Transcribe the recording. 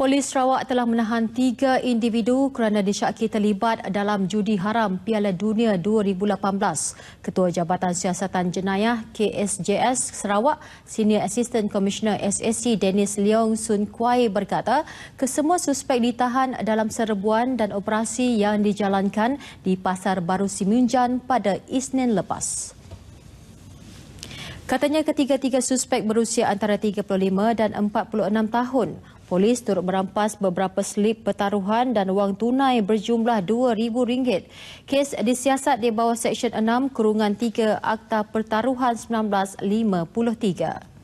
Polis Sarawak telah menahan tiga individu kerana disyaki terlibat dalam judi haram Piala Dunia 2018. Ketua Jabatan Siasatan Jenayah KSJS Sarawak, Senior Assistant Commissioner SSC Dennis Leong Sun Kuai berkata, kesemua suspek ditahan dalam serbuan dan operasi yang dijalankan di Pasar Baru Simunjan pada Isnin lepas. Katanya ketiga-tiga suspek berusia antara 35 dan 46 tahun. Polis turut merampas beberapa slip pertaruhan dan wang tunai berjumlah RM2,000. Kes disiasat di bawah Seksyen 6 Kurungan 3 Akta Pertaruhan 1953.